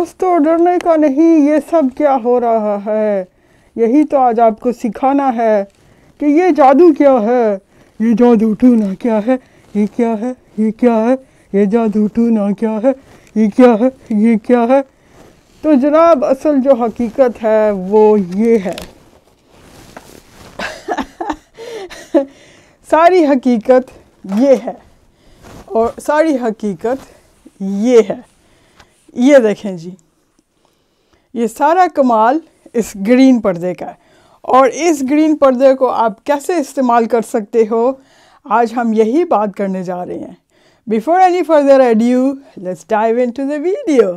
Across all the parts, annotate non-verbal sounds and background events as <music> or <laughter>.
दोस्तों डरने का नहीं ये सब क्या हो रहा है यही तो आज आपको सिखाना है कि ये जादू क्या है ये जादू टूना क्या है ये क्या है ये क्या है ये जादू टूना क्या है ये क्या है ये क्या है तो जनाब असल जो हकीकत है वो ये है <laughs> सारी हकीकत ये है और सारी हकीकत ये है ये देखें जी ये सारा कमाल इस ग्रीन पर्दे का है और इस ग्रीन पर्दे को आप कैसे इस्तेमाल कर सकते हो आज हम यही बात करने जा रहे हैं before any further adieu let's dive into the video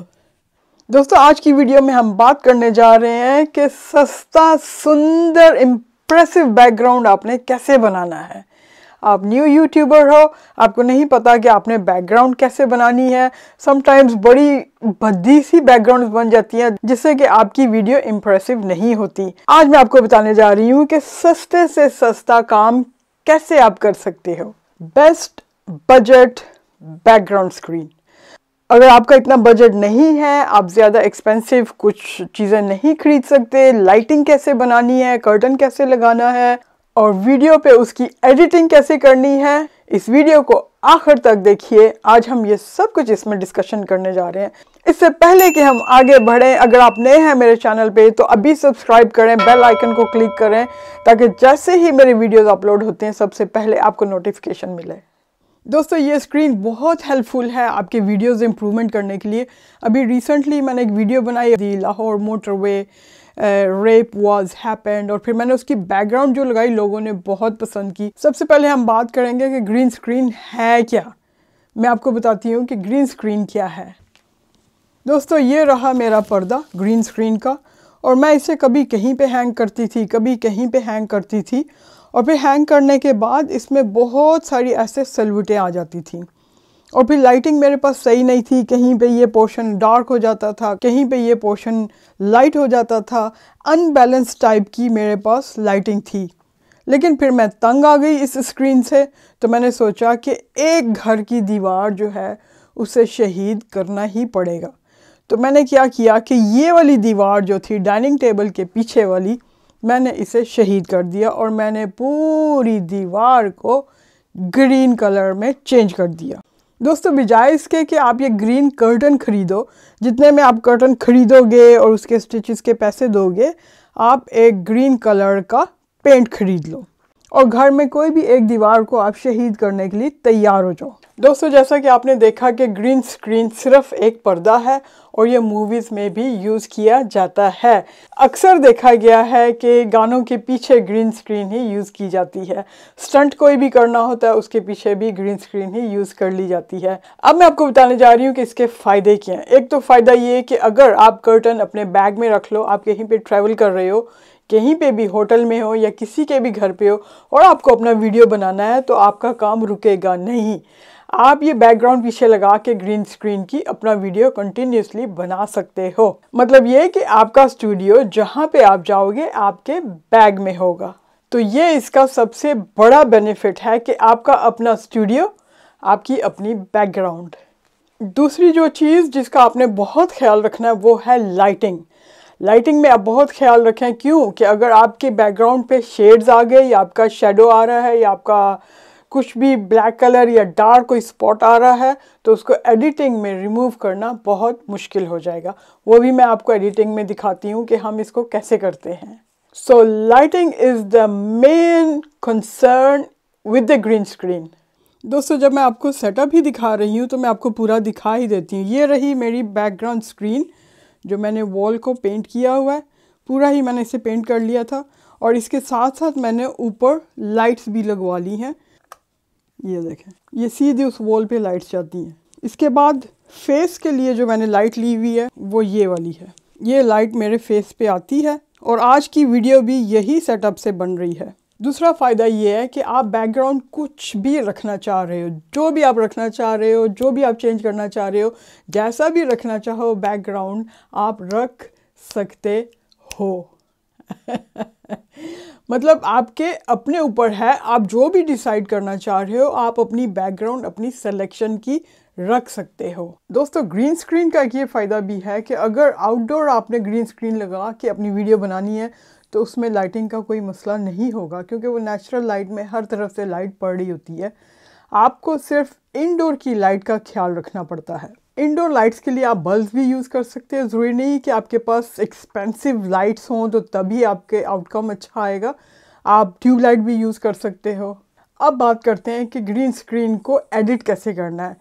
दोस्तों आज की वीडियो में हम बात करने जा रहे हैं कि सस्ता सुंदर इम्प्रेसिव बैकग्राउंड आपने कैसे बनाना है आप न्यू यूट्यूबर हो आपको नहीं पता कि आपने बैकग्राउंड कैसे बनानी है समटाइम्स बड़ी भद्दी सी बैकग्राउंड बन जाती हैं जिससे कि आपकी वीडियो इम्प्रेसिव नहीं होती आज मैं आपको बताने जा रही हूँ कि सस्ते से सस्ता काम कैसे आप कर सकते हो बेस्ट बजट बैकग्राउंड स्क्रीन अगर आपका इतना बजट नहीं है आप ज़्यादा एक्सपेंसिव कुछ चीज़ें नहीं खरीद सकते लाइटिंग कैसे बनानी है कर्टन कैसे लगाना है और वीडियो पे उसकी एडिटिंग कैसे करनी है इस वीडियो को आखिर तक देखिए आज हम ये सब कुछ इसमें डिस्कशन करने जा रहे हैं इससे पहले कि हम आगे बढ़ें अगर आप नए हैं मेरे चैनल पे तो अभी सब्सक्राइब करें बेल आइकन को क्लिक करें ताकि जैसे ही मेरे वीडियोस अपलोड होते हैं सबसे पहले आपको नोटिफिकेशन मिले दोस्तों ये स्क्रीन बहुत हेल्पफुल है आपके वीडियोस इम्प्रूवमेंट करने के लिए अभी रिसेंटली मैंने एक वीडियो बनाई थी Lahore motorway rape was happened और फिर मैंने उसकी बैकग्राउंड जो लगाई लोगों ने बहुत पसंद की सबसे पहले हम बात करेंगे कि ग्रीन स्क्रीन है क्या मैं आपको बताती हूँ कि ग्रीन स्क्रीन क्या है दोस्तों ये रहा मेरा पर्दा ग्रीन स्क्रीन का और मैं इसे कभी कहीं पे हैंग करती थी कभी कहीं पे हैंग करती थी और फिर हैंग करने के बाद इसमें बहुत सारी ऐसे सलवटें आ जाती थी और फिर लाइटिंग मेरे पास सही नहीं थी कहीं पे ये पोर्शन डार्क हो जाता था कहीं पे ये पोर्शन लाइट हो जाता था अनबैलेंस टाइप की मेरे पास लाइटिंग थी लेकिन फिर मैं तंग आ गई इस स्क्रीन से तो मैंने सोचा कि एक घर की दीवार जो है उसे शहीद करना ही पड़ेगा तो मैंने क्या किया कि ये वाली दीवार जो थी डाइनिंग टेबल के पीछे वाली मैंने इसे शहीद कर दिया और मैंने पूरी दीवार को ग्रीन कलर में चेंज कर दिया दोस्तों बजाय इसके कि आप ये ग्रीन कर्टन ख़रीदो जितने में आप कर्टन ख़रीदोगे और उसके स्टिचेस के पैसे दोगे आप एक ग्रीन कलर का पेंट ख़रीद लो और घर में कोई भी एक दीवार को आप शहीद करने के लिए तैयार हो जाओ दोस्तों जैसा कि आपने देखा कि ग्रीन स्क्रीन सिर्फ एक पर्दा है और ये मूवीज़ में भी यूज़ किया जाता है अक्सर देखा गया है कि गानों के पीछे ग्रीन स्क्रीन ही यूज़ की जाती है स्टंट कोई भी करना होता है उसके पीछे भी ग्रीन स्क्रीन ही यूज़ कर ली जाती है अब मैं आपको बताने जा रही हूँ कि इसके फ़ायदे क्या हैं एक तो फ़ायदा ये कि अगर आप कर्टन अपने बैग में रख लो आप कहीं पर ट्रैवल कर रहे हो कहीं पे भी होटल में हो या किसी के भी घर पे हो और आपको अपना वीडियो बनाना है तो आपका काम रुकेगा नहीं आप ये बैकग्राउंड पीछे लगा के ग्रीन स्क्रीन की अपना वीडियो कंटिन्यूसली बना सकते हो मतलब ये कि आपका स्टूडियो जहाँ पे आप जाओगे आपके बैग में होगा तो ये इसका सबसे बड़ा बेनिफिट है कि आपका अपना स्टूडियो आपकी अपनी बैकग्राउंड दूसरी जो चीज़ जिसका आपने बहुत ख्याल रखना है वो है लाइटिंग लाइटिंग में आप बहुत ख्याल रखें क्यों कि अगर आपके बैकग्राउंड पे शेड्स आ गए या आपका शेडो आ रहा है या आपका कुछ भी ब्लैक कलर या डार्क कोई स्पॉट आ रहा है तो उसको एडिटिंग में रिमूव करना बहुत मुश्किल हो जाएगा वो भी मैं आपको एडिटिंग में दिखाती हूँ कि हम इसको कैसे करते हैं so lighting is the main concern with the green screen दोस्तों जब मैं आपको सेटअप ही दिखा रही हूँ तो मैं आपको पूरा दिखा ही देती हूँ ये रही मेरी बैकग्राउंड स्क्रीन जो मैंने वॉल को पेंट किया हुआ है पूरा ही मैंने इसे पेंट कर लिया था और इसके साथ साथ मैंने ऊपर लाइट्स भी लगवा ली हैं ये देखें ये सीधे उस वॉल पे लाइट्स जाती हैं इसके बाद फेस के लिए जो मैंने लाइट ली हुई है वो ये वाली है ये लाइट मेरे फेस पे आती है और आज की वीडियो भी यही सेटअप से बन रही है दूसरा फ़ायदा ये है कि आप बैकग्राउंड कुछ भी रखना चाह रहे हो जो भी आप रखना चाह रहे हो जो भी आप चेंज करना चाह रहे हो जैसा भी रखना चाहो बैकग्राउंड आप रख सकते हो <laughs> मतलब आपके अपने ऊपर है आप जो भी डिसाइड करना चाह रहे हो आप अपनी बैकग्राउंड अपनी सिलेक्शन की रख सकते हो दोस्तों ग्रीन स्क्रीन का एक ये फ़ायदा भी है कि अगर आउटडोर आपने ग्रीन स्क्रीन लगा के अपनी वीडियो बनानी है तो उसमें लाइटिंग का कोई मसला नहीं होगा क्योंकि वो नेचुरल लाइट में हर तरफ से लाइट पड़ रही होती है आपको सिर्फ इनडोर की लाइट का ख्याल रखना पड़ता है इंडोर लाइट्स के लिए आप बल्ब भी यूज़ कर सकते हैं ज़रूरी नहीं कि आपके पास एक्सपेंसिव लाइट्स हों तो तभी आपके आउटकम अच्छा आएगा आप ट्यूबलाइट भी यूज़ कर सकते हो अब बात करते हैं कि ग्रीन स्क्रीन को एडिट कैसे करना है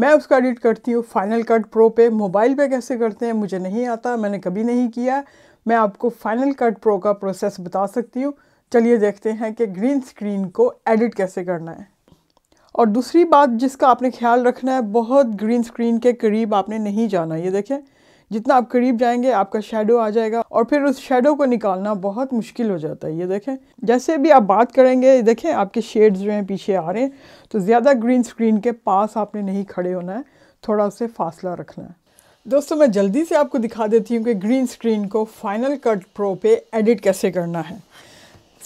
मैं उसका एडिट करती हूँ फाइनल कट प्रो पे मोबाइल पे कैसे करते हैं मुझे नहीं आता मैंने कभी नहीं किया मैं आपको फाइनल कट प्रो का प्रोसेस बता सकती हूँ चलिए देखते हैं कि ग्रीन स्क्रीन को एडिट कैसे करना है और दूसरी बात जिसका आपने ख्याल रखना है बहुत ग्रीन स्क्रीन के करीब आपने नहीं जाना ये देखें जितना आप करीब जाएंगे आपका शेडो आ जाएगा और फिर उस शेडो को निकालना बहुत मुश्किल हो जाता है ये देखें जैसे भी आप बात करेंगे देखें आपके शेड्स जो हैं पीछे आ रहे हैं तो ज़्यादा ग्रीन स्क्रीन के पास आपने नहीं खड़े होना है थोड़ा उसे फासला रखना है दोस्तों मैं जल्दी से आपको दिखा देती हूँ कि ग्रीन स्क्रीन को फाइनल कट प्रो पे एडिट कैसे करना है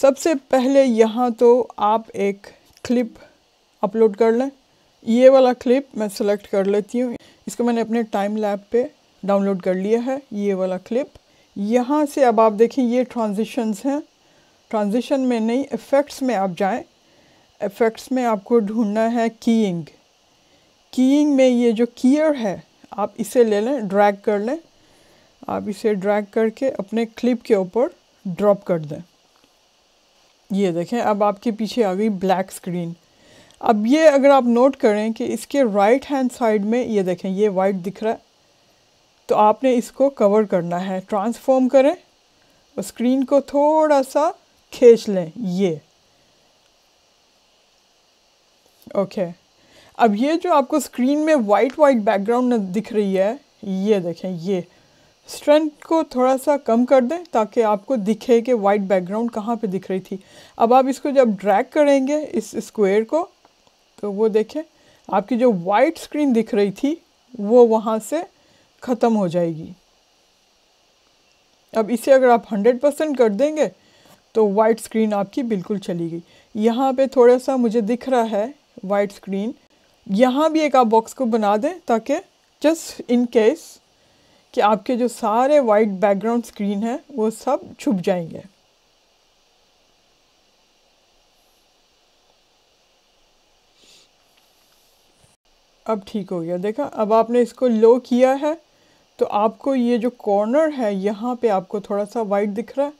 सबसे पहले यहाँ तो आप एक क्लिप अपलोड कर लें ये वाला क्लिप मैं सेलेक्ट कर लेती हूँ इसको मैंने अपने टाइम लैब पे डाउनलोड कर लिया है ये वाला क्लिप यहाँ से अब आप देखें ये ट्रांजिशंस हैं ट्रांजिशन में नहीं इफ़ेक्ट्स में आप जाएं इफ़ेक्ट्स में आपको ढूंढना है कीइंग कीइंग में ये जो कीयर है आप इसे ले लें ड्रैग कर लें आप इसे ड्रैग करके अपने क्लिप के ऊपर ड्रॉप कर दें ये देखें अब आपके पीछे आ गई ब्लैक स्क्रीन अब ये अगर आप नोट करें कि इसके राइट हैंड साइड में ये देखें ये वाइट दिख रहा है तो आपने इसको कवर करना है ट्रांसफॉर्म करें और स्क्रीन को थोड़ा सा खींच लें ये ओके okay. अब ये जो आपको स्क्रीन में वाइट वाइट बैकग्राउंड दिख रही है ये देखें ये स्ट्रेंथ को थोड़ा सा कम कर दें ताकि आपको दिखे कि वाइट बैकग्राउंड कहाँ पे दिख रही थी अब आप इसको जब ड्रैग करेंगे इस स्क्वायर को तो वो देखें आपकी जो वाइट स्क्रीन दिख रही थी वो वहाँ से ख़त्म हो जाएगी अब इसे अगर आप 100 परसेंट कर देंगे तो वाइट स्क्रीन आपकी बिल्कुल चली गई यहाँ पे थोड़ा सा मुझे दिख रहा है वाइट स्क्रीन यहाँ भी एक आप बॉक्स को बना दें ताकि जस्ट इन केस कि आपके जो सारे वाइट बैकग्राउंड स्क्रीन है वो सब छुप जाएंगे अब ठीक हो गया देखा अब आपने इसको लो किया है तो आपको ये जो कॉर्नर है यहाँ पे आपको थोड़ा सा वाइट दिख रहा है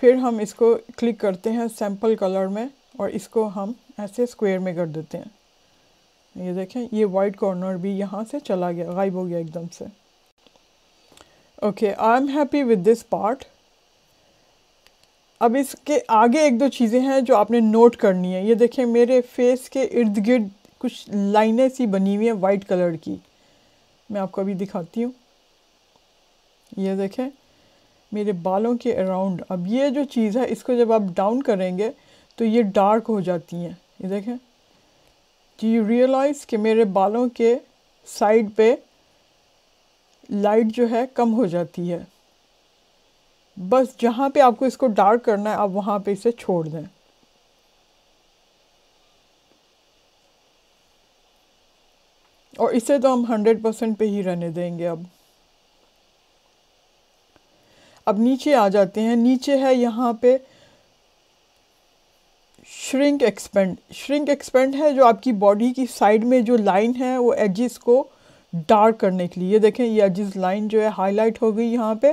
फिर हम इसको क्लिक करते हैं सैम्पल कलर में और इसको हम ऐसे स्क्वायर में कर देते हैं ये देखें ये वाइट कॉर्नर भी यहाँ से चला गया गायब हो गया एकदम से okay I am happy with this part अब इसके आगे एक दो चीज़ें हैं जो आपने नोट करनी है ये देखें मेरे फेस के इर्द गिर्द कुछ लाइनें सी बनी हुई हैं वाइट कलर की मैं आपको अभी दिखाती हूँ ये देखें मेरे बालों के अराउंड अब ये जो चीज़ है इसको जब आप डाउन करेंगे तो ये डार्क हो जाती हैं ये देखें डू यू रियलाइज़ कि मेरे बालों के साइड पे लाइट जो है कम हो जाती है बस जहाँ पे आपको इसको डार्क करना है आप वहाँ पे इसे छोड़ दें और इसे तो हम हंड्रेड परसेंट पे ही रहने देंगे अब अब नीचे आ जाते हैं नीचे है यहाँ पे श्रिंक एक्सपेंड श्रिंक एक्सपेंड है जो आपकी बॉडी की साइड में जो लाइन है वो एजिस को डार्क करने के लिए ये देखें ये एजिस लाइन जो है हाईलाइट हो गई यहाँ पे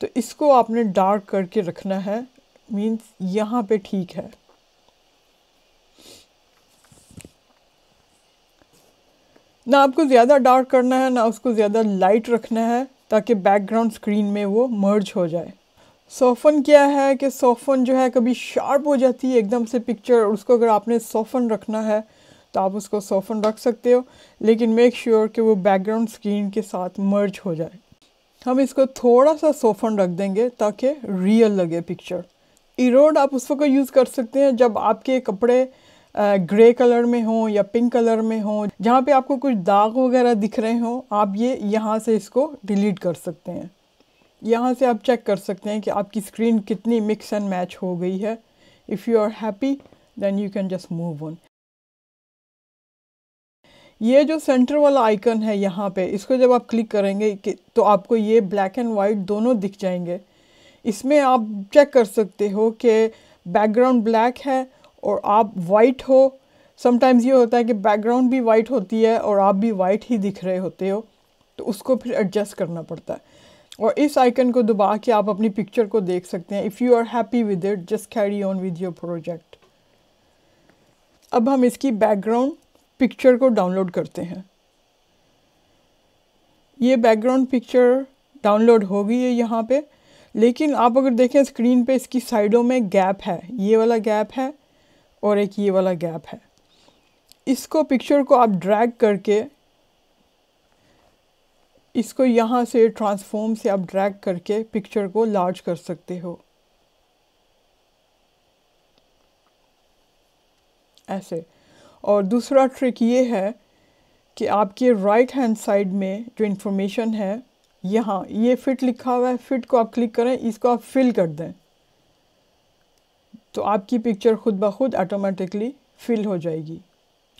तो इसको आपने डार्क करके रखना है मीन्स यहाँ पे ठीक है ना आपको ज़्यादा डार्क करना है ना उसको ज़्यादा लाइट रखना है ताकि बैकग्राउंड स्क्रीन में वो मर्ज हो जाए सोफन क्या है कि सोफन जो है कभी शार्प हो जाती है एकदम से पिक्चर उसको अगर आपने सोफन रखना है तो आप उसको सोफन रख सकते हो लेकिन मेक श्योर sure कि वो बैकग्राउंड स्क्रीन के साथ मर्ज हो जाए हम इसको थोड़ा सा सोफन रख देंगे ताकि रियल लगे पिक्चर इरोड आप उस वक्त यूज़ कर सकते हैं जब आपके कपड़े ग्रे कलर में हो या पिंक कलर में हो जहाँ पे आपको कुछ दाग वगैरह दिख रहे हो आप ये यहाँ से इसको डिलीट कर सकते हैं यहाँ से आप चेक कर सकते हैं कि आपकी स्क्रीन कितनी मिक्स एंड मैच हो गई है if you are happy then you can just move on ये जो सेंटर वाला आइकन है यहाँ पे इसको जब आप क्लिक करेंगे तो आपको ये ब्लैक एंड वाइट दोनों दिख जाएंगे इसमें आप चेक कर सकते हो कि बैकग्राउंड ब्लैक है और आप वाइट हो समटाइम्स ये होता है कि बैकग्राउंड भी वाइट होती है और आप भी वाइट ही दिख रहे होते हो तो उसको फिर एडजस्ट करना पड़ता है और इस आइकन को दबा के आप अपनी पिक्चर को देख सकते हैं if you are happy with it just carry on with your project अब हम इसकी बैकग्राउंड पिक्चर को डाउनलोड करते हैं ये बैकग्राउंड पिक्चर डाउनलोड हो गई है यहाँ पे लेकिन आप अगर देखें स्क्रीन पे इसकी साइडों में गैप है ये वाला गैप है और एक ये वाला गैप है इसको पिक्चर को आप ड्रैग करके इसको यहाँ से ट्रांसफॉर्म से आप ड्रैग करके पिक्चर को लार्ज कर सकते हो ऐसे और दूसरा ट्रिक ये है कि आपके राइट हैंड साइड में जो इन्फॉर्मेशन है यहाँ ये फिट लिखा हुआ है फिट को आप क्लिक करें इसको आप फिल कर दें तो आपकी पिक्चर खुद ब खुद ऑटोमेटिकली फिल हो जाएगी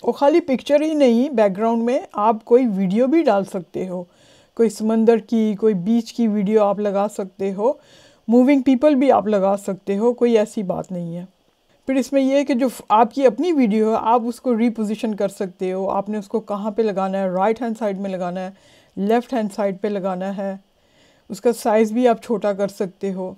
और खाली पिक्चर ही नहीं बैकग्राउंड में आप कोई वीडियो भी डाल सकते हो कोई समंदर की कोई बीच की वीडियो आप लगा सकते हो मूविंग पीपल भी आप लगा सकते हो कोई ऐसी बात नहीं है फिर इसमें यह है कि जो आपकी अपनी वीडियो है आप उसको रीपोजिशन कर सकते हो आपने उसको कहाँ पे लगाना है राइट हैंड साइड में लगाना है लेफ़्ट हैंड साइड पे लगाना है उसका साइज़ भी आप छोटा कर सकते हो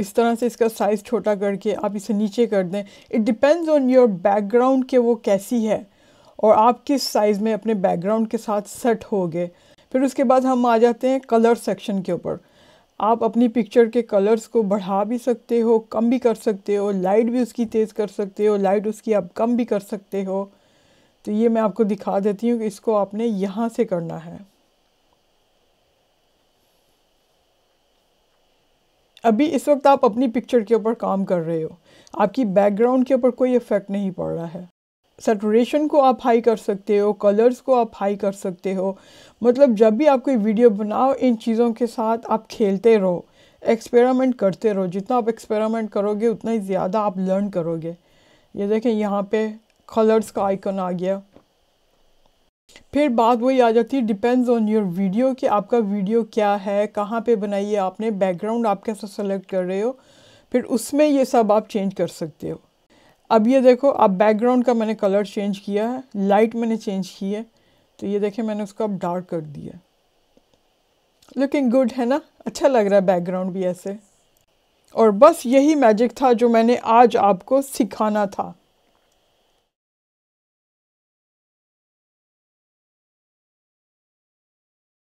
इस तरह से इसका साइज़ छोटा करके आप इसे नीचे कर दें it depends on your background के वो कैसी है और आप किस साइज़ में अपने बैकग्राउंड के साथ सेट हो गए फिर उसके बाद हम आ जाते हैं कलर सेक्शन के ऊपर आप अपनी पिक्चर के कलर्स को बढ़ा भी सकते हो कम भी कर सकते हो लाइट भी उसकी तेज़ कर सकते हो लाइट उसकी आप कम भी कर सकते हो तो ये मैं आपको दिखा देती हूँ कि इसको आपने यहाँ से करना है अभी इस वक्त आप अपनी पिक्चर के ऊपर काम कर रहे हो आपकी बैकग्राउंड के ऊपर कोई इफ़ेक्ट नहीं पड़ रहा है सेटोरेशन को आप हाई कर सकते हो कलर्स को आप हाई कर सकते हो मतलब जब भी आप कोई वीडियो बनाओ इन चीज़ों के साथ आप खेलते रहो एक्सपेरिमेंट करते रहो जितना आप एक्सपेरिमेंट करोगे उतना ही ज़्यादा आप लर्न करोगे ये देखें यहाँ पे कलर्स का आइकन आ गया फिर बात वही आ जाती है डिपेंड्स ऑन योर वीडियो कि आपका वीडियो क्या है कहाँ पे बनाई है आपने बैकग्राउंड आप कैसा सेलेक्ट कर रहे हो फिर उसमें ये सब आप चेंज कर सकते हो अब ये देखो आप बैकग्राउंड का मैंने कलर चेंज किया है लाइट मैंने चेंज की है तो ये देखें मैंने उसको अब डार्क कर दिया लुकिंग गुड है ना अच्छा लग रहा है बैकग्राउंड भी ऐसे और बस यही मैजिक था जो मैंने आज आपको सिखाना था